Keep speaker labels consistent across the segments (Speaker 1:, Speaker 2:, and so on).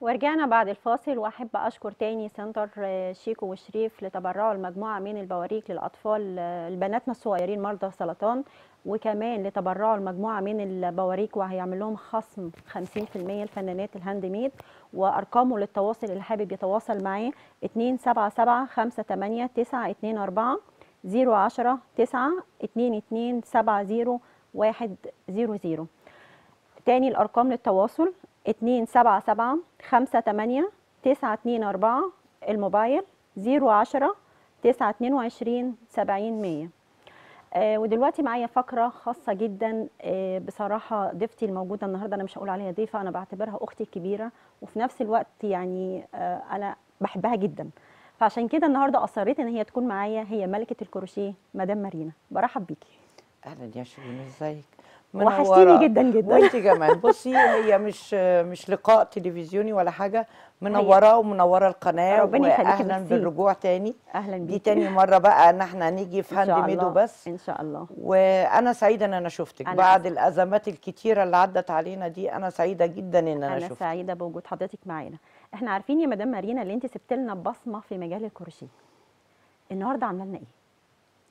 Speaker 1: ورجعنا بعد الفاصل واحب اشكر تاني سنتر آه، شيكو وشريف لتبرعه المجموعه من البواريك للاطفال آه، البناتنا الصغيرين مرضى سرطان وكمان لتبرعه المجموعه من البواريك وهيعمل لهم خصم 50% الفنانات الهاند ميد وارقامه للتواصل اللي حابب يتواصل معاه 277 58 924 010 9 2270 100 تاني الارقام للتواصل اتنين سبعة سبعة خمسة تمانية تسعة اتنين أربعة الموبايل زيرو عشرة تسعة اتنين وعشرين سبعين مية آه، ودلوقتي معايا فقرة خاصة جدا آه، بصراحة ضيفتي الموجودة النهاردة أنا مش هقول عليها ضيفة أنا بعتبرها أختي الكبيرة وفي نفس الوقت يعني آه، أنا بحبها جدا فعشان كده النهاردة أصريت إن هي تكون معايا هي ملكة الكروشيه مدام مارينا برحب بيكي
Speaker 2: أهلا يا شيرين إزيك
Speaker 1: وحشتيني جدا جدا وانت
Speaker 2: كمان بصي هي مش مش لقاء تلفزيوني ولا حاجه منوره طيب. ومنوره القناه ربنا يخليكي واهلا بالرجوع
Speaker 1: تاني اهلا بيكي دي تاني مره بقى ان احنا هنيجي في هاند ميد وبس ان شاء الله
Speaker 2: وانا سعيده ان انا شفتك أنا بعد أسعد. الازمات الكتيره اللي عدت علينا دي انا سعيده جدا ان انا, أنا شفتك انا
Speaker 1: سعيده بوجود حضرتك معانا احنا عارفين يا مدام مارينا اللي انت سبت لنا بصمه في مجال الكروشيه النهارده عملنا ايه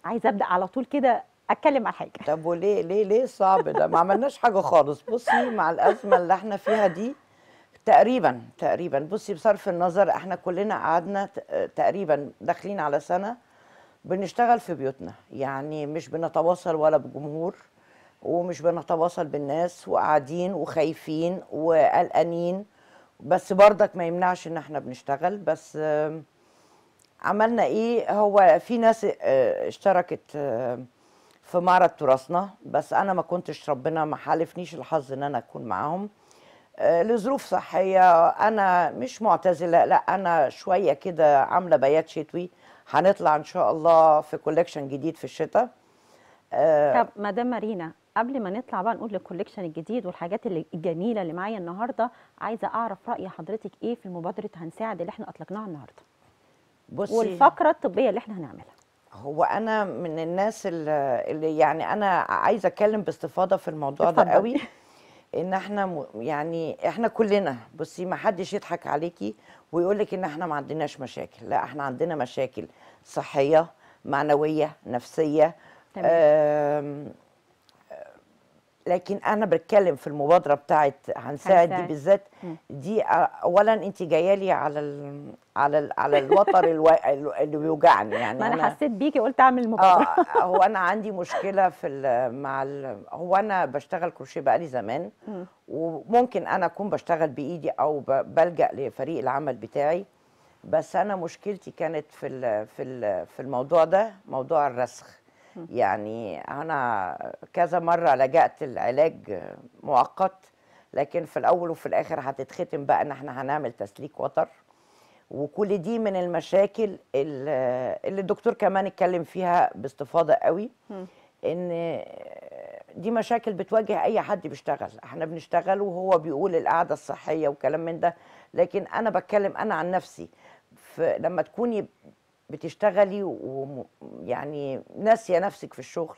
Speaker 1: عايزه ابدا على طول كده اتكلم على حاجه طب وليه ليه ليه صعب ده ما عملناش حاجه خالص بصي مع الازمه
Speaker 2: اللي احنا فيها دي تقريبا تقريبا بصي بصرف النظر احنا كلنا قعدنا تقريبا داخلين على سنه بنشتغل في بيوتنا يعني مش بنتواصل ولا بجمهور ومش بنتواصل بالناس وقاعدين وخايفين وقلقانين بس بردك ما يمنعش ان احنا بنشتغل بس عملنا ايه هو في ناس آه، اشتركت في معرض تراثنا بس انا ما كنتش ربنا ما حالفنيش الحظ ان انا اكون معاهم آه، لظروف صحيه انا مش معتزله لا انا شويه كده عامله بيات شتوي هنطلع ان شاء الله في كوليكشن جديد في الشتاء آه، طب
Speaker 1: مدام مارينا قبل ما نطلع بقى نقول للكوليكشن الجديد والحاجات الجميله اللي معايا النهارده عايزه اعرف راي حضرتك ايه في مبادره هنساعد اللي احنا اطلقناها النهارده
Speaker 2: بصي والفقره
Speaker 1: الطبيه اللي احنا هنعملها
Speaker 2: هو انا من الناس اللي يعني انا عايزه اتكلم باستفاضه في الموضوع ده قوي ان احنا يعني احنا كلنا بصي ما حدش يضحك عليكي ويقول لك ان احنا ما عندناش مشاكل لا احنا عندنا مشاكل صحيه معنويه نفسيه تمام. لكن انا بتكلم في المبادره بتاعت هنساعد دي بالذات دي اولا انت جايه لي على الـ على الـ على الوتر اللي بيوجعني يعني ما انا,
Speaker 1: حسيت بيكي قلت اعمل مبادره آه،, اه هو انا عندي
Speaker 2: مشكله في مع هو انا بشتغل كروشيه بقالي زمان وممكن انا اكون بشتغل بايدي او بلجا لفريق العمل بتاعي بس انا مشكلتي كانت في الـ في الـ في الموضوع ده موضوع الرسخ يعني أنا كذا مرة لجأت العلاج مؤقت لكن في الأول وفي الآخر هتتختم بقى إن إحنا هنعمل تسليك وتر وكل دي من المشاكل اللي الدكتور كمان اتكلم فيها باستفاضة قوي إن دي مشاكل بتواجه اي حد بيشتغل احنا بنشتغل وهو بيقول القعده الصحيه وكلام من ده لكن انا بتكلم انا عن نفسي لما تكوني بتشتغلي ويعني ناسيه نفسك في الشغل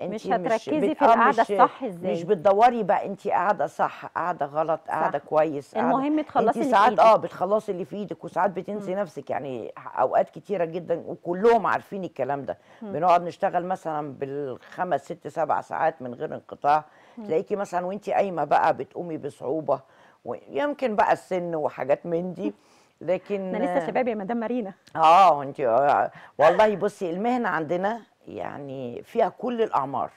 Speaker 1: انت مش هتركزي آه، مش في القعده الصح ازاي مش
Speaker 2: بتدوري بقى انت قاعده صح قاعده غلط قاعده كويس قاعدة المهم تخلصي انت ساعات اه بتخلصي اللي في ايدك وساعات بتنسي مم. نفسك يعني اوقات كتيره جدا وكلهم عارفين الكلام ده مم. بنقعد نشتغل مثلا بالخمس ست سبع ساعات من غير انقطاع تلاقيكي مثلا وانت قايمه بقى بتقومي بصعوبه ويمكن بقى السن وحاجات من دي لكن احنا لسه شباب
Speaker 1: يا مدام مارينا
Speaker 2: اه انت آه، والله بصي المهنه عندنا يعني فيها كل الاعمار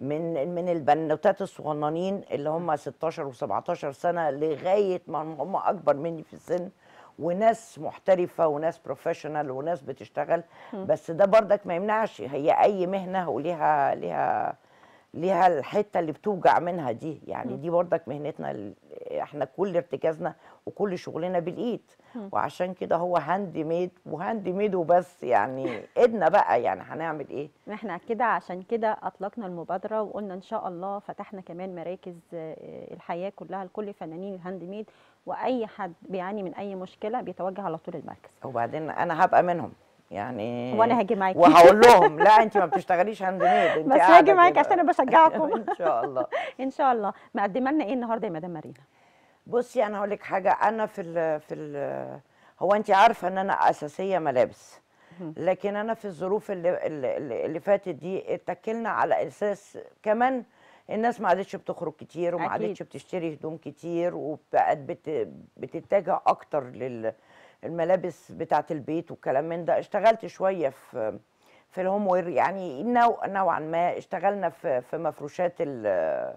Speaker 2: من من البنوتات الصغننين اللي هم 16 و17 سنه لغايه ما هم اكبر مني في السن وناس محترفه وناس بروفيشنال وناس بتشتغل بس ده بردك ما يمنعش هي اي مهنه وليها ليها ليها الحته اللي بتوجع منها دي يعني دي بردك مهنتنا احنا كل ارتكازنا وكل شغلنا بالايد وعشان كده هو هاند ميد وهاند ميد وبس يعني ايدنا بقى يعني هنعمل ايه
Speaker 1: احنا كده عشان كده اطلقنا المبادره وقلنا ان شاء الله فتحنا كمان مراكز آه، الحياه كلها لكل فنانين الهاند ميد واي حد بيعاني من اي مشكله بيتوجه على طول المركز
Speaker 2: وبعدين انا هبقى منهم يعني وانا هاجي معاكي وهقول لهم لا انت ما بتشتغليش
Speaker 1: هاند ميد بس هاجي معاكي عشان انا بشجعكم ان شاء الله ان شاء الله مقدمه لنا ايه النهارده يا مدام مارينا بصي انا هقول لك حاجه انا في الـ في الـ هو انت عارفه
Speaker 2: ان انا اساسيه ملابس لكن انا في الظروف اللي اللي, اللي فاتت دي اتكلنا على اساس كمان الناس ما عادتش بتخرج كتير وما عادتش بتشتري هدوم كتير وبقت بتتجه اكتر لل الملابس بتاعه البيت والكلام من ده اشتغلت شويه في في الهوم وير يعني نوع نوعا ما اشتغلنا في في مفروشات ال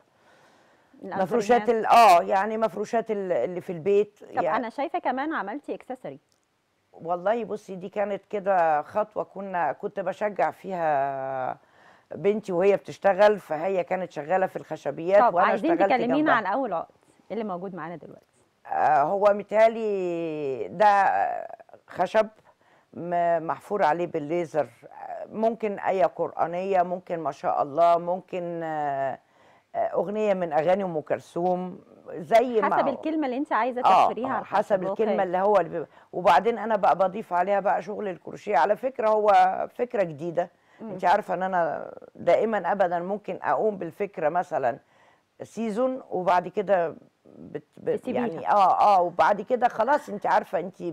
Speaker 1: مفروشات ال
Speaker 2: اه يعني مفروشات اللي في البيت طب يعني انا
Speaker 1: شايفه كمان عملتي اكسسوري
Speaker 2: والله بصي دي كانت كده خطوه كنا كنت بشجع فيها بنتي وهي بتشتغل فهي كانت شغاله في الخشبيات طب وانا عايزين تكلمينا عن
Speaker 1: اول عقد اللي موجود معانا دلوقتي
Speaker 2: آه، هو متهيألي ده خشب محفور عليه بالليزر ممكن آية قرآنية ممكن ما شاء الله ممكن آه، أغنية من أغاني أم كلثوم زي ما حسب
Speaker 1: الكلمة اللي أنت عايزة آه، تحفريها آه, آه حسب الكلمة اللي
Speaker 2: هو اللي وبعدين أنا بقى بضيف عليها بقى شغل الكروشيه على فكرة هو فكرة جديدة مم. أنت عارفة أن أنا دائما أبدا ممكن أقوم بالفكرة مثلا سيزون وبعد كده بت بت يعني اه اه وبعد كده خلاص انت عارفه انت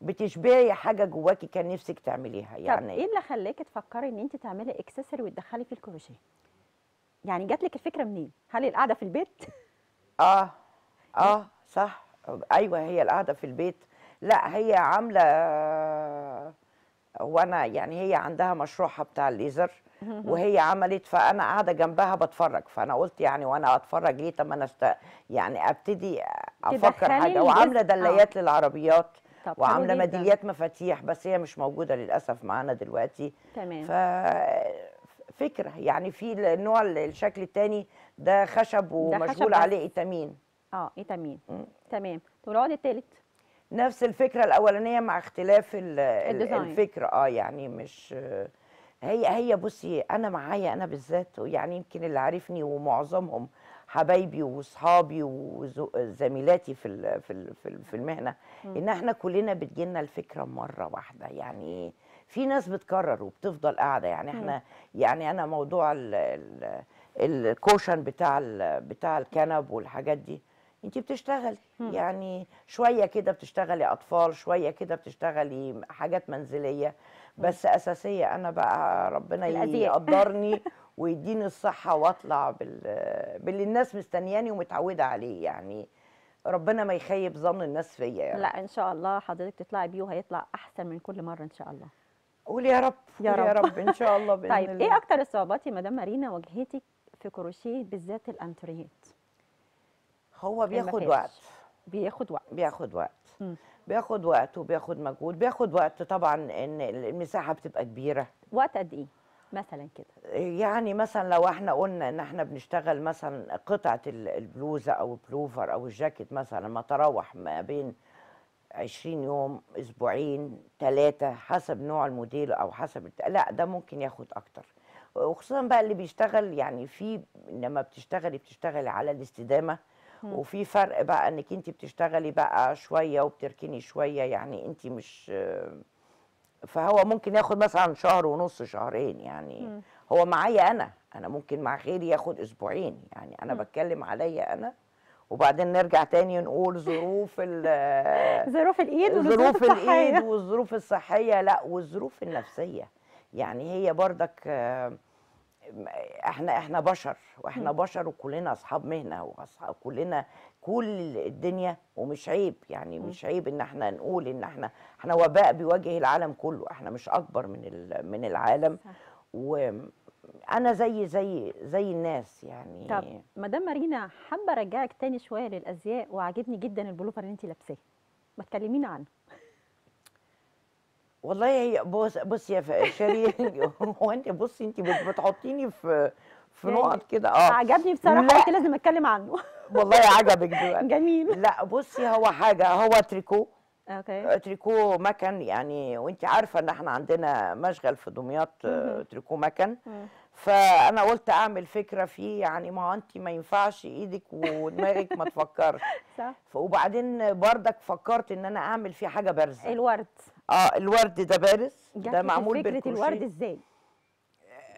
Speaker 2: بتشبعي حاجه جواكي كان نفسك تعمليها يعني طب ايه اللي
Speaker 1: خلاكي تفكري ان انت تعملي اكسسوري وتدخلي في الكروشيه يعني جات لك الفكره منين هل القعده في البيت
Speaker 2: اه اه صح ايوه هي القعده في البيت
Speaker 1: لا هي عامله
Speaker 2: آه، وانا يعني هي عندها مشروعها بتاع الليزر وهي عملت فانا قاعده جنبها بتفرج فانا قلت يعني وانا اتفرج ليه طب انا يعني ابتدي افكر حاجه وعامله آه. دلايات للعربيات
Speaker 1: وعامله ميداليات
Speaker 2: مفاتيح بس هي مش موجوده للاسف معانا دلوقتي تمام ف... فكره يعني في النوع الشكل الثاني ده خشب ومشغول عليه ايتامين
Speaker 1: اه ايتامين تمام طب العقد الثالث
Speaker 2: نفس الفكره الاولانيه مع اختلاف الفكره اه يعني مش هي هي بصي انا معايا انا بالذات يعني يمكن اللي عارفني ومعظمهم حبايبي واصحابي وزميلاتي في في في المهنه ان احنا كلنا بتجينا الفكره مره واحده يعني في ناس بتكرر وبتفضل قاعده يعني احنا يعني انا موضوع الكوشن بتاع الـ بتاع الكنب والحاجات دي انت بتشتغلي يعني شويه كده بتشتغلي اطفال شويه كده بتشتغلي حاجات منزليه بس اساسيه انا بقى ربنا يقدرني ويديني الصحه واطلع بال... باللي الناس مستنياني ومتعوده عليه يعني ربنا ما يخيب ظن الناس فيا يعني.
Speaker 1: لا ان شاء الله حضرتك تطلعي بيه وهيطلع احسن من كل مره ان شاء الله قول يا رب يا رب, يا رب ان شاء الله باذن طيب إيه الله. ايه اكتر الصعوبات يا مدام مارينا واجهتك في كروشيه بالذات الانتريهات
Speaker 2: هو بياخد وقت بياخد وقت بياخد وقت م. بياخد وقت وبياخد مجهود بياخد وقت طبعا ان المساحه بتبقى كبيره وقت قد ايه مثلا كده يعني مثلا لو احنا قلنا ان احنا بنشتغل مثلا قطعه البلوزه او البلوفر او الجاكيت مثلا ما تراوح ما بين 20 يوم اسبوعين ثلاثه حسب نوع الموديل او حسب لا ده ممكن ياخد اكتر وخصوصا بقى اللي بيشتغل يعني في لما بتشتغلي بتشتغلي على الاستدامه وفي فرق بقى انك انت بتشتغلي بقى شويه وبتركني شويه يعني انت مش فهو ممكن ياخد مثلا شهر ونص شهرين يعني م. هو معايا انا انا ممكن مع غيري ياخد اسبوعين يعني انا م. بتكلم عليا انا وبعدين نرجع تاني نقول ظروف
Speaker 1: ظروف الايد ظروف الايد
Speaker 2: والظروف الصحيه لا والظروف النفسيه يعني هي آه احنا احنا بشر واحنا بشر وكلنا اصحاب مهنه واصحاب كلنا كل الدنيا ومش عيب يعني مش عيب ان احنا نقول ان احنا احنا وباء بيواجه العالم كله احنا مش اكبر من من العالم وانا زي زي زي الناس يعني طب
Speaker 1: مدام مارينا حابه ارجعك تاني شويه للازياء وعاجبني جدا البلوفر اللي انت لابساه ما تكلمينا عنه
Speaker 2: والله هي بص بصي يا شيرين هو انت بصي انت بتحطيني في في نقط كده اه عجبني بصراحه قلت
Speaker 1: لازم اتكلم عنه
Speaker 2: والله عجبك دلوقتي جميل لا بصي هو حاجه هو تريكو اوكي تريكو مكن يعني وانت عارفه ان احنا عندنا مشغل في دمياط تريكو مكن فانا قلت اعمل فكره فيه يعني ما انت ما ينفعش ايدك ودماغك ما تفكرش صح وبعدين بردك فكرت ان انا اعمل فيه حاجه بارزه الورد اه الورد ده بارز ده معمول فكره الورد ازاي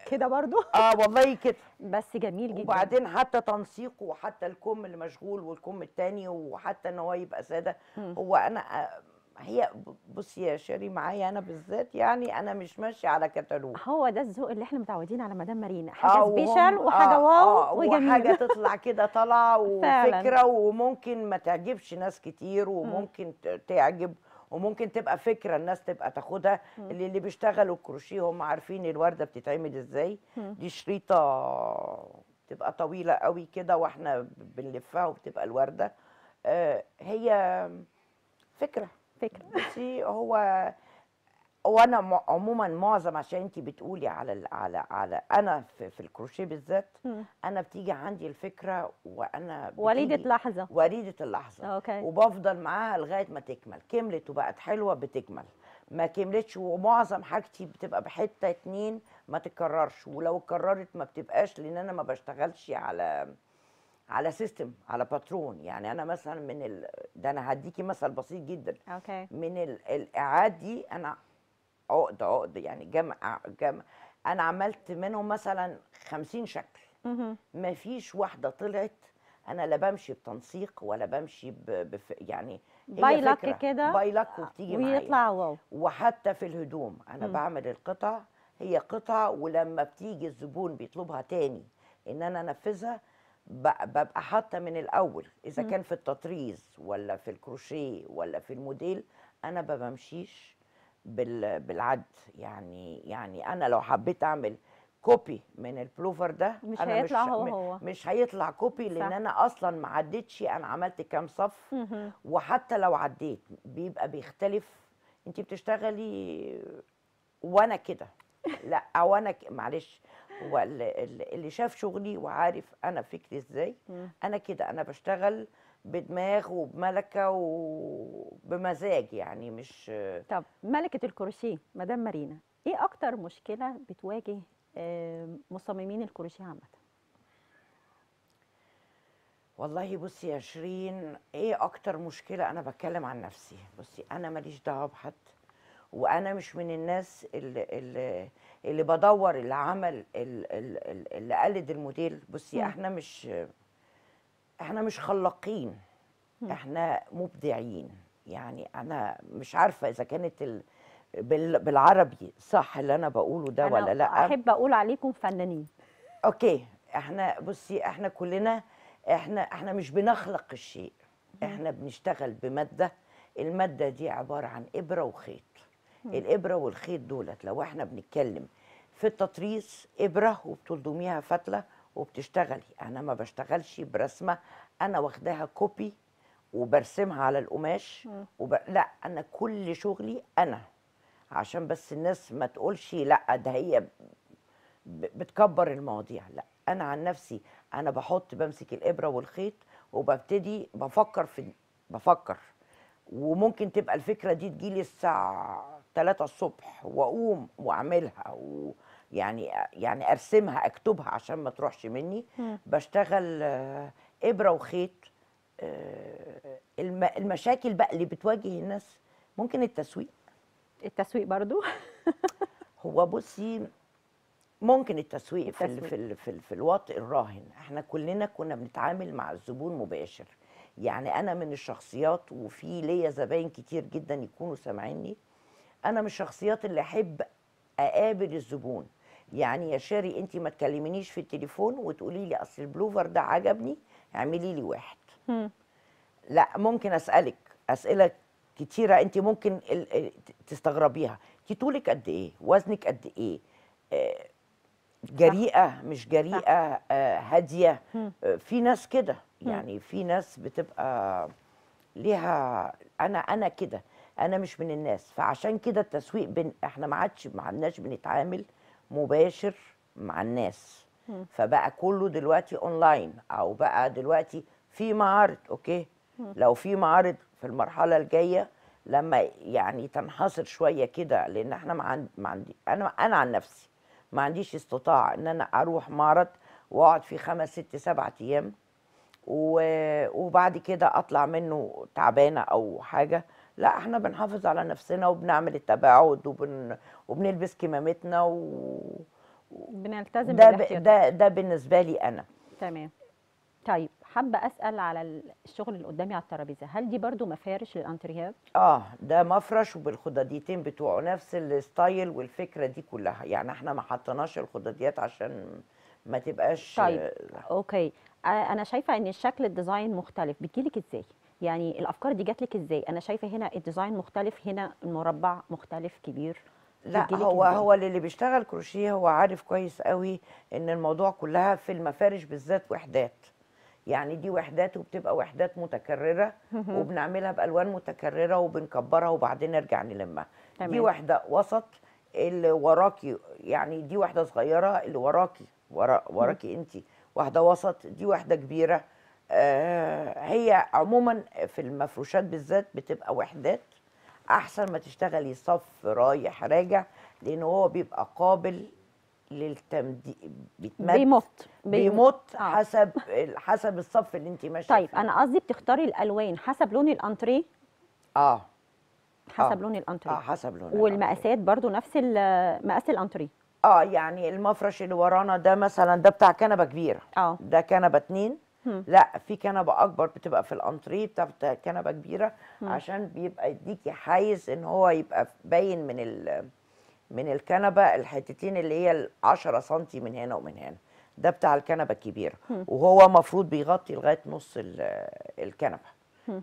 Speaker 2: كده برضو اه والله كده بس جميل جدا وبعدين حتى تنسيقه وحتى الكم اللي مشغول والكم التاني وحتى ان هو يبقى ساده هو انا آه، هي بصي يا شيري معايا انا بالذات يعني انا مش ماشيه على كتالوج
Speaker 1: هو ده الذوق اللي احنا متعودين على مدام مارينا آه، حاجه سبيشال آه، وحاجه آه واو آه وجميل وحاجه
Speaker 2: تطلع كده طالعه وفكره وممكن ما تعجبش ناس كتير وممكن تعجب وممكن تبقى فكره الناس تبقى تاخدها اللي اللي بيشتغلوا الكروشيه هم عارفين الورده بتتعمل ازاي دي شريطه بتبقى طويله قوي كده واحنا بنلفها وبتبقى الورده آه، هي فكره فكره هو وانا عموما معظم عشان انت بتقولي على على على انا في, في الكروشيه بالذات انا بتيجي عندي الفكره وانا وليده لحظه وليده اللحظه أوكي. وبفضل معاها لغايه ما تكمل كملت وبقت حلوه بتكمل ما كملتش ومعظم حاجتي بتبقى بحته اتنين ما تتكررش ولو اتكررت ما بتبقاش لان انا ما بشتغلش على على سيستم على باترون يعني انا مثلا من ال... ده انا هديكي مثل بسيط جدا أوكي. من الاعاد دي انا عقده عقده يعني جمع جمع انا عملت منهم مثلا خمسين شكل ما فيش واحده طلعت انا لا بمشي بتنسيق ولا بمشي بف يعني باي لك كده باي لك وبتيجي معايا ويطلع واو وحتى في الهدوم انا م. بعمل القطع هي قطع ولما بتيجي الزبون بيطلبها تاني ان انا انفذها ببقى حاطه من الاول اذا م. كان في التطريز ولا في الكروشيه ولا في الموديل انا ما بمشيش بال بالعد يعني يعني انا لو حبيت اعمل كوبي من البلوفر ده مش أنا هيطلع مش هو هو مش هيطلع كوبي لان صح. انا اصلا ما عدتش انا عملت كام صف وحتى لو عديت بيبقى بيختلف انت بتشتغلي وانا كده لا او انا ك... معلش هو اللي شاف شغلي وعارف انا فكري ازاي انا كده انا بشتغل
Speaker 1: بدماغ وبملكه وبمزاج يعني مش طب ملكه الكروشيه مدام مارينا ايه اكتر مشكله بتواجه مصممين الكروشيه عامه
Speaker 2: والله بصي يا شيرين ايه اكتر مشكله انا بتكلم عن نفسي بصي انا ماليش دعوه بحد وانا مش من الناس اللي اللي, اللي بدور العمل اللي قلد الموديل بصي احنا مش احنا مش خلاقين احنا مبدعين يعني انا مش عارفه اذا كانت ال... بال... بالعربي صح اللي انا بقوله ده أنا ولا لا احب
Speaker 1: اقول عليكم فنانين
Speaker 2: اوكي احنا بصي احنا كلنا احنا احنا مش بنخلق الشيء احنا بنشتغل بماده الماده دي عباره عن ابره وخيط الابره والخيط دولت لو احنا بنتكلم في التطريز ابره وبتلضميها فتله وبتشتغلي انا ما بشتغلش برسمه انا واخداها كوبي وبرسمها على القماش وب... لا انا كل شغلي انا عشان بس الناس ما تقولش لا ده هي بتكبر المواضيع لا انا عن نفسي انا بحط بمسك الابره والخيط وببتدي بفكر في بفكر وممكن تبقى الفكره دي تجيلي الساعه 3 الصبح واقوم واعملها و... يعني يعني ارسمها اكتبها عشان ما تروحش مني بشتغل آه، ابره وخيط آه، المشاكل بقى اللي بتواجه الناس ممكن التسويق
Speaker 1: التسويق برضو
Speaker 2: هو بصي ممكن التسويق, التسويق. في, الـ في, الـ في الوقت الراهن احنا كلنا كنا بنتعامل مع الزبون مباشر يعني انا من الشخصيات وفي ليا زباين كتير جدا يكونوا سامعيني انا من الشخصيات اللي احب اقابل الزبون يعني يا شاري انت ما تكلمنيش في التليفون وتقولي لي اصل البلوفر ده عجبني اعملي لي واحد لا ممكن اسالك اسئله كتيره انت ممكن تستغربيها انت طولك قد ايه وزنك قد ايه آه، جريئه مش جريئه آه، هاديه آه، في ناس كده يعني في ناس بتبقى ليها انا انا كده انا مش من الناس فعشان كده التسويق بن... احنا ما عادش ما عدناش بنتعامل مباشر مع الناس فبقى كله دلوقتي اونلاين او بقى دلوقتي في معارض اوكي لو في معارض في المرحله الجايه لما يعني تنحصر شويه كده لان احنا ما عندي انا انا عن نفسي ما عنديش استطاعه ان انا اروح معرض واقعد فيه خمس ست سبع ايام و... وبعد كده اطلع منه تعبانه او حاجه لا احنا بنحافظ على نفسنا وبنعمل التباعد وبن... وبنلبس كمامتنا و...
Speaker 1: بنلتزم ده, ب... ده ده بالنسبه لي انا تمام طيب حابه اسال على الشغل اللي قدامي على الترابيزه هل دي برضو مفارش للانتريهات
Speaker 2: اه ده مفرش وبالخداديتين بتوعه نفس الستايل والفكره دي كلها يعني احنا ما حطيناش الخداديات عشان
Speaker 1: ما تبقاش طيب اوكي انا شايفه ان الشكل الديزاين مختلف بتجيلك ازاي يعني الافكار دي جات لك ازاي انا شايفه هنا الديزاين مختلف هنا المربع مختلف كبير لا هو كبير. هو
Speaker 2: اللي بيشتغل كروشيه هو عارف كويس قوي ان الموضوع كلها في المفارش بالذات وحدات يعني دي وحدات وبتبقى وحدات متكرره وبنعملها بالوان متكرره وبنكبرها وبعدين نرجع نلمها تمام. دي وحده وسط اللي وراكي يعني دي واحده صغيره اللي وراكي ورا وراكي انت واحده وسط دي واحده كبيره آه، هي عموما في المفروشات بالذات بتبقى وحدات احسن ما تشتغلي صف رايح راجع لان هو بيبقى قابل للتمديد بيتمد بيمط
Speaker 1: بيمط آه. حسب حسب الصف اللي انت ماشيه طيب فيه. انا قصدي بتختاري الالوان حسب لون الانتريه
Speaker 2: اه حسب آه. لون الانتريه اه حسب لون
Speaker 1: والمقاسات برضو نفس مقاس الانتريه اه
Speaker 2: يعني المفرش اللي ورانا ده مثلا ده بتاع كنبه كبيره اه ده كنبه اتنين لا في كنبه اكبر بتبقى في الانتريه بتاعت كنبه كبيره عشان بيبقى يديكي حيز ان هو يبقى باين من ال من الكنبه الحتتين اللي هي ال 10 سم من هنا ومن هنا ده بتاع الكنبه الكبيره وهو مفروض بيغطي لغايه نص الكنبه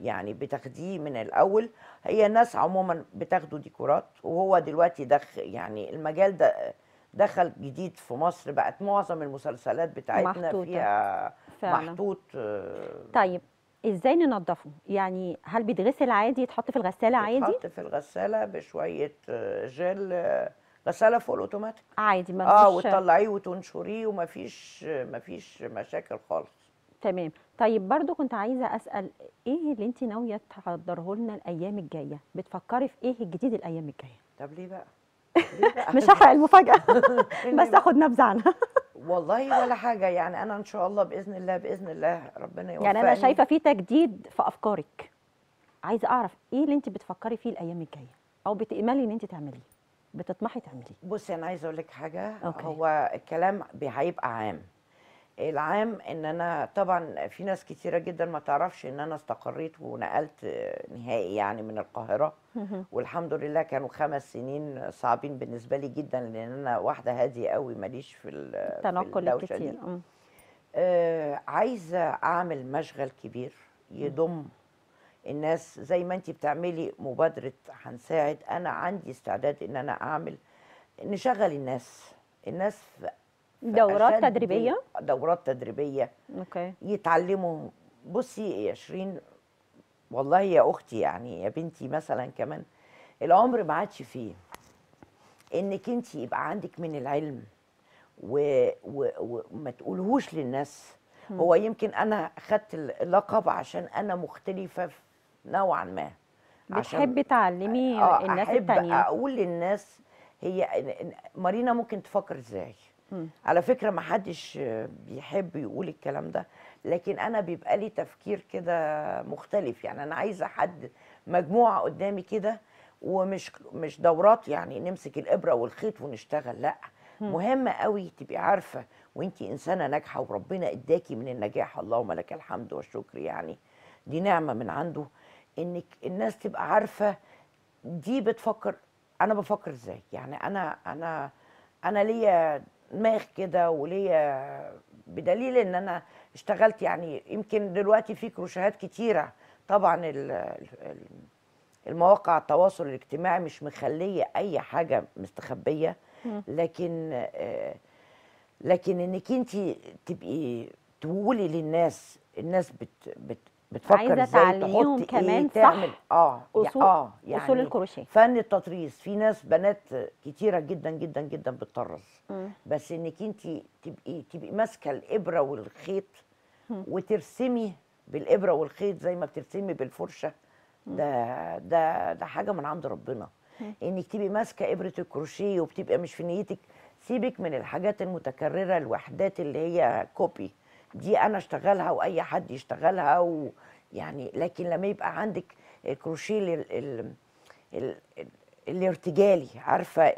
Speaker 2: يعني بتاخديه من الاول هي الناس عموما بتاخده ديكورات وهو دلوقتي دخ يعني المجال ده دخل جديد في مصر بقت معظم المسلسلات بتاعتنا محتوطة. فيها فعلا. محطوط آه،
Speaker 1: طيب ازاي ننضفه يعني هل بيتغسل عادي يتحط في الغساله عادي يتحط
Speaker 2: في الغساله بشويه آه، جل آه، غساله فوق الاوتوماتيك
Speaker 1: عادي ما اه وتطلعيه
Speaker 2: وتنشريه ومفيش مفيش مشاكل خالص
Speaker 1: تمام طيب برضو كنت عايزه اسال ايه اللي انت ناويه تحضره لنا الايام الجايه بتفكري في ايه الجديد الايام الجايه طب ليه بقى مش هحرق المفاجاه بس اخد نبذه عنها
Speaker 2: والله ولا حاجه يعني انا ان شاء الله باذن الله باذن الله ربنا يوفقني يعني انا شايفه
Speaker 1: في تجديد في افكارك عايزه اعرف ايه اللي انت بتفكري فيه الايام الجايه او بتاملي ان انت تعمليه بتطمحي تعمليه
Speaker 2: بصي انا عايزه اقول لك حاجه أوكي. هو الكلام هيبقى عام العام ان انا طبعا في ناس كتيره جدا ما تعرفش ان انا استقريت ونقلت نهائي يعني من القاهره والحمد لله كانوا خمس سنين صعبين بالنسبه لي جدا لان انا واحده هاديه قوي ماليش في التنقل الكتير آه عايزه اعمل مشغل كبير يضم الناس زي ما انت بتعملي مبادره هنساعد انا عندي استعداد ان انا اعمل نشغل الناس الناس في
Speaker 1: دورات تدريبيه
Speaker 2: دورات تدريبيه اوكي يتعلموا بصي يا شيرين والله يا اختي يعني يا بنتي مثلا كمان العمر ما عادش فيه انك انت يبقى عندك من العلم وما تقولهوش للناس هو يمكن انا خدت اللقب عشان انا مختلفه نوعا ما
Speaker 1: بتحبي تعلمي آه، الناس التانية اقول
Speaker 2: للناس هي مارينا ممكن تفكر ازاي على فكره ما حدش بيحب يقول الكلام ده لكن انا بيبقى لي تفكير كده مختلف يعني انا عايزه حد مجموعه قدامي كده ومش مش دورات يعني نمسك الابره والخيط ونشتغل لا مهم قوي تبقي عارفه وانت انسانه ناجحه وربنا اداكي من النجاح اللهم لك الحمد والشكر يعني دي نعمه من عنده انك الناس تبقى عارفه دي بتفكر انا بفكر ازاي يعني انا انا انا ليا دماغ كده وليا بدليل ان انا اشتغلت يعني يمكن دلوقتي في كروشيهات كتيره طبعا المواقع التواصل الاجتماعي مش مخليه اي حاجه مستخبيه لكن آه، لكن انك انت تبقي تقولي للناس الناس بت بت بتفكر عايزه تعلميهم إيه كمان إيه تعمل صح اه اصول اه يعني اصول الكروشيه فن التطريز في ناس بنات كتيره جدا جدا جدا بتطرز بس انك انت تبقي تبقي ماسكه الابره والخيط وترسمي بالابره والخيط زي ما بترسمي بالفرشه ده ده ده حاجه من عند ربنا انك تبقي ماسكه ابره الكروشيه وبتبقى مش في نيتك سيبك من الحاجات المتكرره الوحدات اللي هي كوبي دي انا اشتغلها واي حد يشتغلها ويعني لكن لما يبقى عندك كروشيه ال ال ال الارتجالي عارفه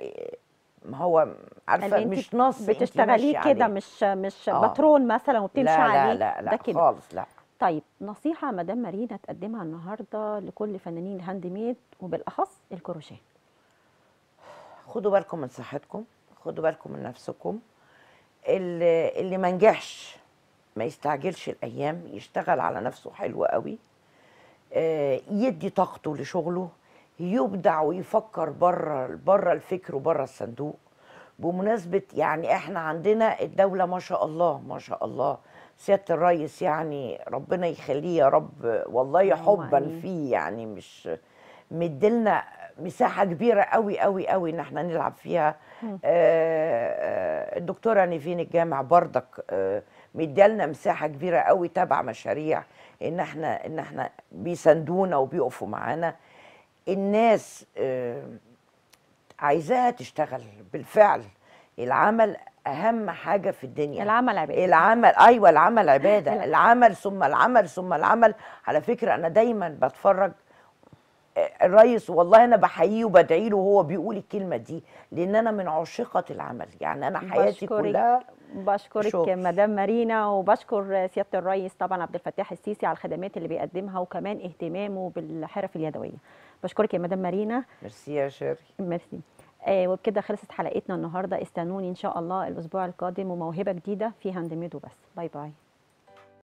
Speaker 2: ما هو عارفه يعني مش نص بتشتغليه كده
Speaker 1: مش مش آه. باترون مثلا وبتمشي لا لا لا لا ده كده خالص لا طيب نصيحه مدام مارينا تقدمها النهارده لكل فنانين الهاند ميد وبالاخص الكروشيه
Speaker 2: خدوا بالكم من صحتكم خدوا بالكم من نفسكم اللي اللي ما نجحش ما يستعجلش الايام يشتغل على نفسه حلو قوي آه، يدي طاقته لشغله يبدع ويفكر بره بره الفكر وبره الصندوق بمناسبه يعني احنا عندنا الدوله ما شاء الله ما شاء الله سياده الريس يعني ربنا يخليه يا رب والله حبا فيه يعني مش مدلنا مساحه كبيره قوي قوي قوي ان احنا نلعب فيها آه، آه، الدكتوره نيفين الجامع بردك مديالنا مساحه كبيره قوي تبع مشاريع ان احنا ان احنا بيساندونا وبيقفوا معانا الناس آه، عايزاها تشتغل بالفعل العمل اهم حاجه في الدنيا العمل عباده العمل ايوه العمل عباده العمل ثم العمل ثم العمل على فكره انا دايما بتفرج الريس والله انا بحييه وبدعي له وهو بيقول
Speaker 1: الكلمه دي لان انا من عشقه العمل يعني انا حياتي بشكرك كلها بشكرك شوف. مدام مارينا وبشكر سياده الريس طبعا عبد الفتاح السيسي على الخدمات اللي بيقدمها وكمان اهتمامه بالحرف اليدويه بشكرك يا مدام مارينا
Speaker 2: ميرسي يا شيري
Speaker 1: ميرسي آه وبكده خلصت حلقتنا النهارده استنوني ان شاء الله الاسبوع القادم وموهبه جديده في هاند ميد وبس باي باي